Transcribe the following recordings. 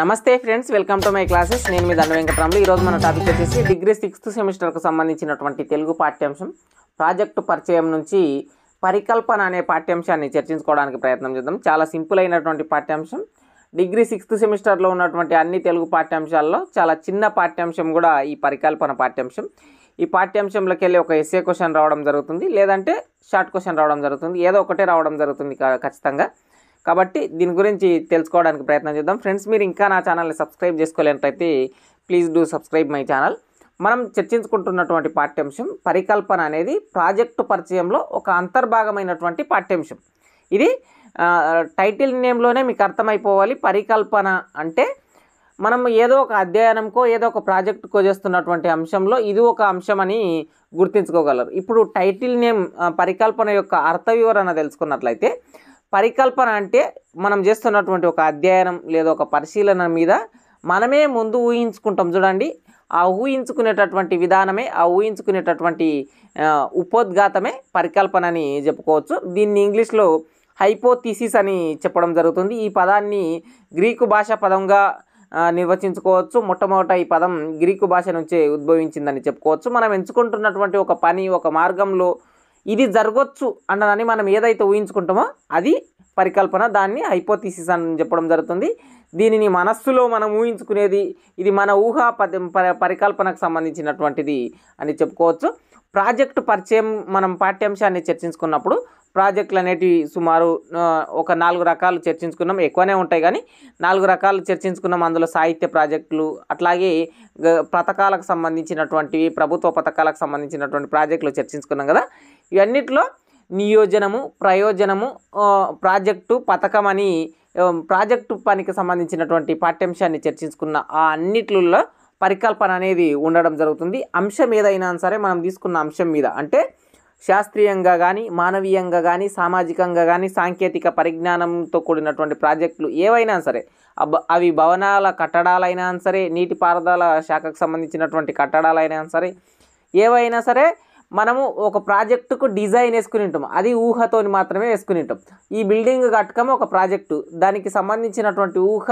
నమస్తే friends welcome to my classes నేను మీ దండ వెంకటరాములు ఈరోజు మన టాపిక్ వచ్చేసి డిగ్రీ సిక్స్త్ సెమిస్టర్కు సంబంధించినటువంటి తెలుగు పాఠ్యాంశం ప్రాజెక్టు పరిచయం నుంచి పరికల్పన అనే పాఠ్యాంశాన్ని చర్చించుకోవడానికి ప్రయత్నం చేద్దాం చాలా సింపుల్ అయినటువంటి పాఠ్యాంశం డిగ్రీ సిక్స్త్ సెమిస్టర్లో ఉన్నటువంటి అన్ని తెలుగు పాఠ్యాంశాల్లో చాలా చిన్న పాఠ్యాంశం కూడా ఈ పరికల్పన పాఠ్యాంశం ఈ పాఠ్యాంశంలోకి వెళ్ళి ఒక ఎస్ఏ క్వశ్చన్ రావడం జరుగుతుంది లేదంటే షార్ట్ క్వశ్చన్ రావడం జరుగుతుంది ఏదో ఒకటే రావడం జరుగుతుంది ఖచ్చితంగా కాబట్టి దీని గురించి తెలుసుకోవడానికి ప్రయత్నం చేద్దాం ఫ్రెండ్స్ మీరు ఇంకా నా ఛానల్ని సబ్స్క్రైబ్ చేసుకోలేనట్లయితే please do subscribe my channel మనం చర్చించుకుంటున్నటువంటి పాఠ్యాంశం పరికల్పన అనేది ప్రాజెక్టు పరిచయంలో ఒక అంతర్భాగమైనటువంటి పాఠ్యాంశం ఇది టైటిల్ నేమ్లోనే మీకు అర్థమైపోవాలి పరికల్పన అంటే మనం ఏదో ఒక అధ్యయనంకో ఏదో ఒక ప్రాజెక్టుకో చేస్తున్నటువంటి అంశంలో ఇది ఒక అంశం అని గుర్తించుకోగలరు ఇప్పుడు టైటిల్ నేమ్ పరికల్పన యొక్క అర్థ వివరణ తెలుసుకున్నట్లయితే పరికల్పన అంటే మనం చేస్తున్నటువంటి ఒక అధ్యయనం లేదా ఒక పరిశీలన మీద మనమే ముందు ఊహించుకుంటాం చూడండి ఆ ఊహించుకునేటటువంటి విధానమే ఆ ఊహించుకునేటటువంటి ఉపోద్ఘాతమే పరికల్పన అని చెప్పుకోవచ్చు దీన్ని ఇంగ్లీష్లో హైపోథీసిస్ అని చెప్పడం జరుగుతుంది ఈ పదాన్ని గ్రీకు భాష పదంగా నిర్వచించుకోవచ్చు మొట్టమొదట ఈ పదం గ్రీకు భాష నుంచే ఉద్భవించిందని చెప్పుకోవచ్చు మనం ఎంచుకుంటున్నటువంటి ఒక పని ఒక మార్గంలో ఇది జరగచ్చు అన్నదని మనం ఏదైతే ఊహించుకుంటామో అది పరికల్పన దాన్ని హైపోతీసిస్ అని చెప్పడం జరుగుతుంది దీనిని మనస్సులో మనం ఊహించుకునేది ఇది మన ప పరికల్పనకు సంబంధించినటువంటిది అని చెప్పుకోవచ్చు ప్రాజెక్టు పరిచయం మనం పాఠ్యాంశాన్ని చర్చించుకున్నప్పుడు ప్రాజెక్టులు అనేటివి సుమారు ఒక నాలుగు రకాలు చర్చించుకున్నాం ఎక్కువనే ఉంటాయి కానీ నాలుగు రకాలు చర్చించుకున్నాం అందులో సాహిత్య ప్రాజెక్టులు అట్లాగే పథకాలకు సంబంధించినటువంటి ప్రభుత్వ పథకాలకు సంబంధించినటువంటి ప్రాజెక్టులు చర్చించుకున్నాం కదా ఇవన్నిట్లో నియోజనము ప్రయోజనము ప్రాజెక్టు పథకం అని ప్రాజెక్టు పనికి సంబంధించినటువంటి పాఠ్యాంశాన్ని చర్చించుకున్న ఆ అన్నిట్లలో పరికల్పన అనేది ఉండడం జరుగుతుంది అంశం ఏదైనా సరే మనం తీసుకున్న అంశం మీద అంటే శాస్త్రీయంగా కానీ మానవీయంగా కానీ సామాజికంగా కానీ సాంకేతిక పరిజ్ఞానంతో కూడినటువంటి ప్రాజెక్టులు ఏవైనా సరే అవి భవనాల కట్టడాలైనా సరే నీటిపారుదల శాఖకు సంబంధించినటువంటి కట్టడాలైనా సరే ఏవైనా సరే మనము ఒక ప్రాజెక్టుకు డిజైన్ వేసుకుని ఉంటాం అది ఊహతో మాత్రమే వేసుకుని ఉంటాం ఈ బిల్డింగ్ కట్టుకమే ఒక ప్రాజెక్టు దానికి సంబంధించినటువంటి ఊహ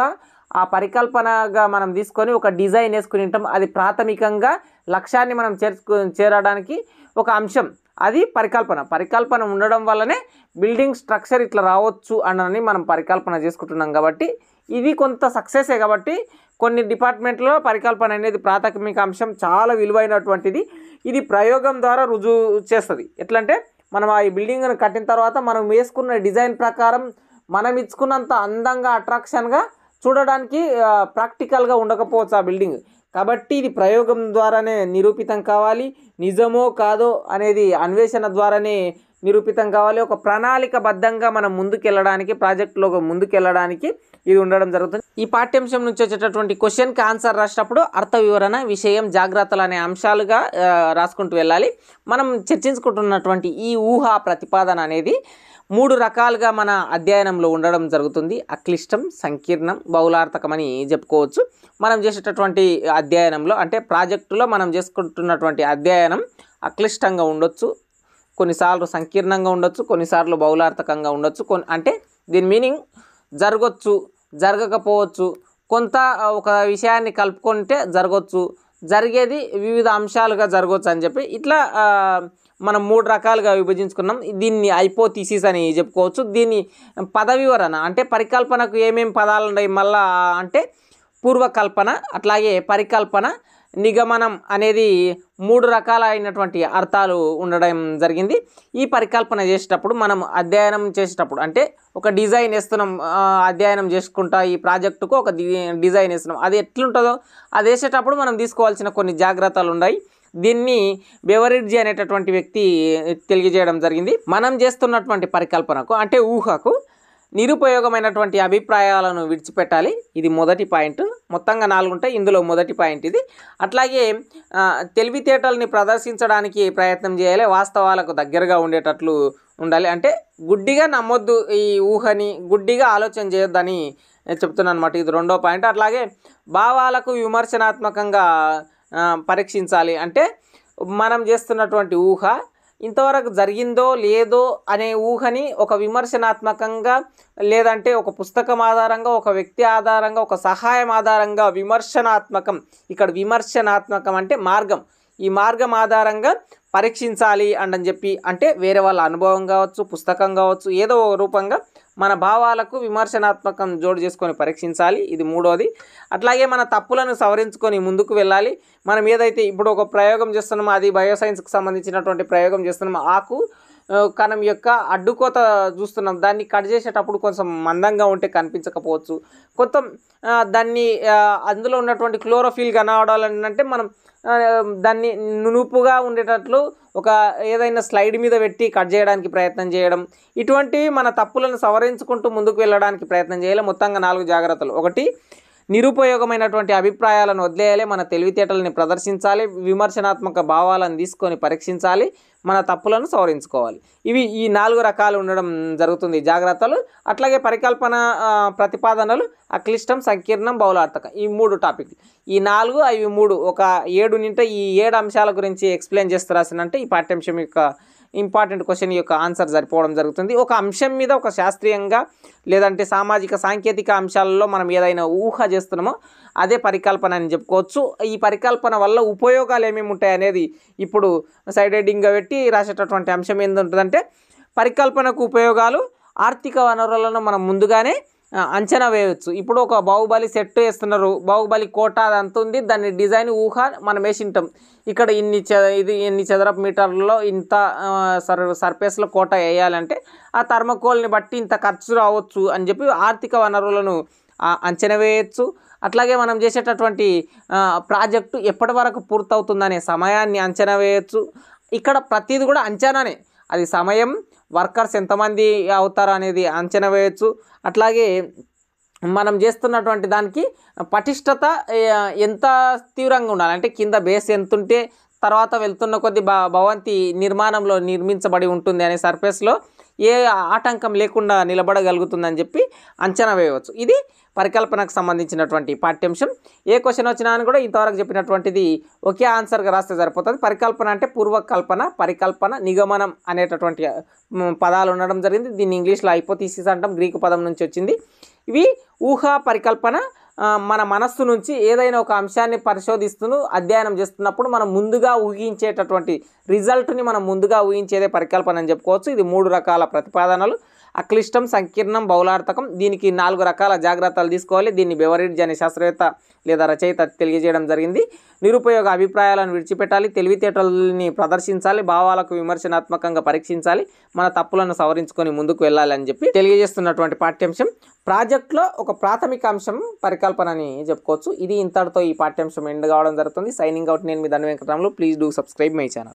ఆ పరికల్పనగా మనం తీసుకొని ఒక డిజైన్ వేసుకుని ఉంటాం అది ప్రాథమికంగా లక్ష్యాన్ని మనం చేర్చుకు చేరడానికి ఒక అంశం అది పరికల్పన పరికల్పన ఉండడం వల్లనే బిల్డింగ్ స్ట్రక్చర్ ఇట్లా రావచ్చు అనని మనం పరికల్పన చేసుకుంటున్నాం కాబట్టి ఇది కొంత సక్సెసే కాబట్టి కొన్ని డిపార్ట్మెంట్లో పరికల్పన అనేది ప్రాథమిక అంశం చాలా విలువైనటువంటిది ఇది ప్రయోగం ద్వారా రుజువు చేస్తుంది ఎట్లంటే మనం ఆ బిల్డింగ్ను కట్టిన తర్వాత మనం వేసుకున్న డిజైన్ ప్రకారం మనం ఇచ్చుకున్నంత అందంగా అట్రాక్షన్గా చూడడానికి ప్రాక్టికల్గా ఉండకపోవచ్చు ఆ బిల్డింగ్ కాబట్టి ఇది ప్రయోగం ద్వారానే నిరూపితం కావాలి నిజమో కాదో అనేది అన్వేషణ ద్వారానే నిరూపితం కావాలి ఒక ప్రణాళిక బద్ధంగా మనం ముందుకెళ్ళడానికి ప్రాజెక్టులో ముందుకెళ్ళడానికి ఇది ఉండడం జరుగుతుంది ఈ పాఠ్యాంశం నుంచి వచ్చేటటువంటి క్వశ్చన్కి ఆన్సర్ రాసినప్పుడు అర్థ వివరణ విషయం జాగ్రత్తలు అనే అంశాలుగా రాసుకుంటూ వెళ్ళాలి మనం చర్చించుకుంటున్నటువంటి ఈ ఊహా ప్రతిపాదన అనేది మూడు రకాలుగా మన అధ్యయనంలో ఉండడం జరుగుతుంది అక్లిష్టం సంకీర్ణం అని చెప్పుకోవచ్చు మనం చేసేటటువంటి అధ్యయనంలో అంటే ప్రాజెక్టులో మనం చేసుకుంటున్నటువంటి అధ్యయనం అక్లిష్టంగా ఉండొచ్చు కొన్నిసార్లు సంకీర్ణంగా ఉండొచ్చు కొన్నిసార్లు బౌలార్థకంగా ఉండొచ్చు కొన్ని అంటే దీని మీనింగ్ జరగొచ్చు జరగకపోవచ్చు కొంత ఒక విషయాన్ని కలుపుకుంటే జరగొచ్చు జరిగేది వివిధ అంశాలుగా జరగవచ్చు అని చెప్పి ఇట్లా మనం మూడు రకాలుగా విభజించుకున్నాం దీన్ని ఐపోథీసిస్ అని చెప్పుకోవచ్చు దీన్ని పదవివరణ అంటే పరికల్పనకు ఏమేమి పదాలు ఉన్నాయి మళ్ళా అంటే పూర్వకల్పన అట్లాగే పరికల్పన నిగమనం అనేది మూడు రకాలైనటువంటి అర్థాలు ఉండడం జరిగింది ఈ పరికల్పన చేసేటప్పుడు మనం అధ్యయనం చేసేటప్పుడు అంటే ఒక డిజైన్ వేస్తున్నాం అధ్యయనం చేసుకుంటా ఈ ప్రాజెక్టుకు ఒక డిజైన్ వేస్తున్నాం అది ఎట్లుంటుందో అది వేసేటప్పుడు మనం తీసుకోవాల్సిన కొన్ని జాగ్రత్తలు ఉన్నాయి దీన్ని బెవరిడ్జీ అనేటటువంటి వ్యక్తి తెలియజేయడం జరిగింది మనం చేస్తున్నటువంటి పరికల్పనకు అంటే ఊహకు నిరుపయోగమైనటువంటి అభిప్రాయాలను విడిచిపెట్టాలి ఇది మొదటి పాయింట్ మొత్తంగా నాలుగుంటాయి ఇందులో మొదటి పాయింట్ ఇది అట్లాగే తెలివితేటల్ని ప్రదర్శించడానికి ప్రయత్నం చేయాలి వాస్తవాలకు దగ్గరగా ఉండేటట్లు ఉండాలి అంటే గుడ్డిగా నమ్మొద్దు ఈ ఊహని గుడ్డిగా ఆలోచన చేయొద్దని చెప్తున్నాను అనమాట ఇది రెండో పాయింట్ అట్లాగే భావాలకు విమర్శనాత్మకంగా పరీక్షించాలి అంటే మనం చేస్తున్నటువంటి ఊహ ఇంతవరకు జరిగిందో లేదో అనే ఊహని ఒక విమర్శనాత్మకంగా లేదంటే ఒక పుస్తకం ఆధారంగా ఒక వ్యక్తి ఆధారంగా ఒక సహాయం ఆధారంగా విమర్శనాత్మకం ఇక్కడ విమర్శనాత్మకం అంటే మార్గం ఈ మార్గం ఆధారంగా పరీక్షించాలి అండని చెప్పి అంటే వేరే వాళ్ళ అనుభవం కావచ్చు పుస్తకం కావచ్చు ఏదో ఒక రూపంగా మన భావాలకు విమర్శనాత్మకం జోడు చేసుకొని పరీక్షించాలి ఇది మూడోది అట్లాగే మన తప్పులను సవరించుకొని ముందుకు వెళ్ళాలి మనం ఏదైతే ఇప్పుడు ఒక ప్రయోగం చేస్తున్నామో అది బయోసైన్స్కి సంబంధించినటువంటి ప్రయోగం చేస్తున్నామో ఆకు కణం యొక్క అడ్డుకోత చూస్తున్నాం దాన్ని కట్ చేసేటప్పుడు కొంచెం మందంగా ఉంటే కనిపించకపోవచ్చు కొంత దాన్ని అందులో ఉన్నటువంటి క్లోరోఫిల్ కనబడాలంటే మనం దాన్ని నునుపుగా ఉండేటట్లు ఒక ఏదైనా స్లైడ్ మీద పెట్టి కట్ చేయడానికి ప్రయత్నం చేయడం ఇటువంటి మన తప్పులను సవరించుకుంటూ ముందుకు వెళ్ళడానికి ప్రయత్నం చేయాలి మొత్తంగా నాలుగు జాగ్రత్తలు ఒకటి నిరుపయోగమైనటువంటి అభిప్రాయాలను వదిలేయాలి మన తెలివితేటలని ప్రదర్శించాలి విమర్శనాత్మక భావాలను తీసుకొని పరీక్షించాలి మన తప్పులను సవరించుకోవాలి ఇవి ఈ నాలుగు రకాలు ఉండడం జరుగుతుంది జాగ్రత్తలు అట్లాగే పరికల్పన ప్రతిపాదనలు అక్లిష్టం సంకీర్ణం బౌలార్థకం ఈ మూడు టాపిక్లు ఈ నాలుగు అవి మూడు ఒక ఏడు నింట ఈ ఏడు అంశాల గురించి ఎక్స్ప్లెయిన్ చేస్తూ అంటే ఈ పాఠ్యాంశం యొక్క ఇంపార్టెంట్ క్వశ్చన్ యొక్క ఆన్సర్ సరిపోవడం జరుగుతుంది ఒక అంశం మీద ఒక శాస్త్రీయంగా లేదంటే సామాజిక సాంకేతిక అంశాలలో మనం ఏదైనా ఊహ చేస్తున్నామో అదే పరికల్పన అని చెప్పుకోవచ్చు ఈ పరికల్పన వల్ల ఉపయోగాలు ఏమేమి ఉంటాయి అనేది ఇప్పుడు సైడ్ హెడ్డింగ్గా పెట్టి రాసేటటువంటి అంశం ఏంటంటే పరికల్పనకు ఉపయోగాలు ఆర్థిక వనరులను మనం ముందుగానే అంచనా వేయవచ్చు ఇప్పుడు ఒక బాహుబలి సెట్ వేస్తున్నారు బాహుబలి కోట అది అంత ఉంది దాని డిజైన్ ఊహ మనం వేసింటాం ఇక్కడ ఇన్ని ఇది ఇన్ని చదరపు మీటర్లలో ఇంత సర్ సర్ఫేస్లో కోట వేయాలంటే ఆ థర్మకోల్ని బట్టి ఇంత ఖర్చు రావచ్చు అని చెప్పి ఆర్థిక వనరులను అంచనా వేయవచ్చు అట్లాగే మనం చేసేటటువంటి ప్రాజెక్టు ఎప్పటి వరకు పూర్తవుతుందనే సమయాన్ని అంచనా వేయవచ్చు ఇక్కడ ప్రతిది కూడా అంచనానే అది సమయం వర్కర్స్ ఎంతమంది అవుతారు అనేది అంచనా వేయచ్చు అట్లాగే మనం చేస్తున్నటువంటి దానికి పటిష్టత ఎంత తీవ్రంగా ఉండాలి అంటే కింద బేస్ ఎంత ఉంటే తర్వాత వెళ్తున్న కొద్ది భవంతి నిర్మాణంలో నిర్మించబడి ఉంటుంది అనే సర్ఫేస్లో ఏ ఆటంకం లేకుండా నిలబడగలుగుతుందని చెప్పి అంచనా వేయవచ్చు ఇది పరికల్పనకు సంబంధించినటువంటి పాఠ్యాంశం ఏ క్వశ్చన్ వచ్చినా అని కూడా ఇంతవరకు చెప్పినటువంటిది ఒకే ఆన్సర్గా రాస్తే సరిపోతుంది పరికల్పన అంటే పూర్వకల్పన పరికల్పన నిగమనం అనేటటువంటి పదాలు ఉండడం జరిగింది దీన్ని ఇంగ్లీష్లో హైపోథీసిస్ అంటాం గ్రీకు పదం నుంచి వచ్చింది ఇవి ఊహ పరికల్పన మన మనస్సు నుంచి ఏదైనా ఒక అంశాన్ని పరిశోధిస్తూ అధ్యయనం చేస్తున్నప్పుడు మనం ముందుగా ఊహించేటటువంటి రిజల్ట్ని మనం ముందుగా ఊహించేదే పరికల్పన అని చెప్పుకోవచ్చు ఇది మూడు రకాల ప్రతిపాదనలు అక్లిష్టం సంకీర్ణం బౌలార్థకం దీనికి నాలుగు రకాల జాగ్రత్తలు తీసుకోవాలి దీన్ని బెవరిడ్జ్ అనే శాస్త్రవేత్త లేదా రచయిత తెలియజేయడం జరిగింది నిరుపయోగ అభిప్రాయాలను విడిచిపెట్టాలి తెలివితేటలని ప్రదర్శించాలి భావాలకు విమర్శనాత్మకంగా పరీక్షించాలి మన తప్పులను సవరించుకొని ముందుకు వెళ్ళాలి అని చెప్పి తెలియజేస్తున్నటువంటి పాఠ్యాంశం ప్రాజెక్ట్లో ఒక ప్రాథమిక అంశం పరికల్పన అని చెప్పుకోవచ్చు ఇది ఇంతటితో ఈ పాఠ్యాంశం ఎండ్ కావడం జరుగుతుంది సైనింగ్ అవుట్ నేను మీ Dhana Venkataramulu please do subscribe my channel